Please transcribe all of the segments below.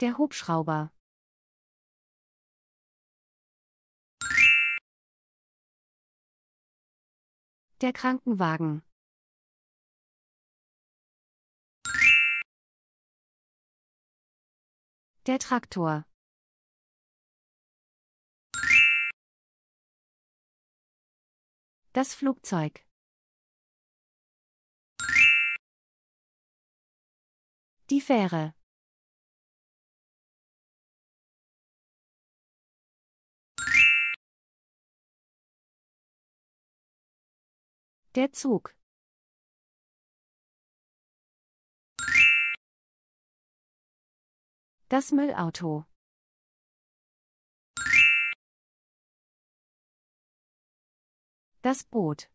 Der Hubschrauber. Der Krankenwagen. Der Traktor. Das Flugzeug. Die Fähre. Der Zug. Das Müllauto. Das Boot.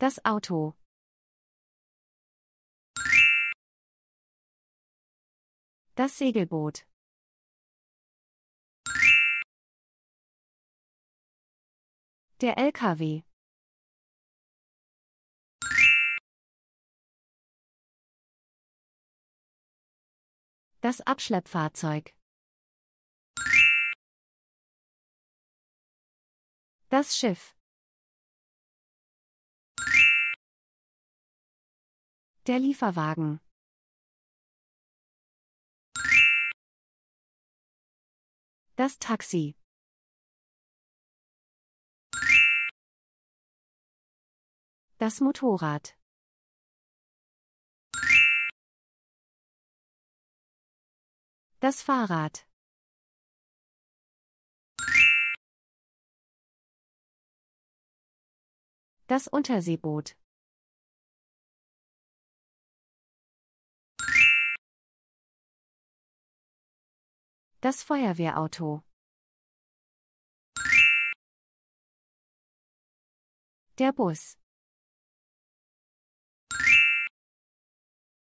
Das Auto. Das Segelboot. Der LKW. Das Abschleppfahrzeug. Das Schiff. Der Lieferwagen. Das Taxi. Das Motorrad. Das Fahrrad. Das Unterseeboot. Das Feuerwehrauto. Der Bus.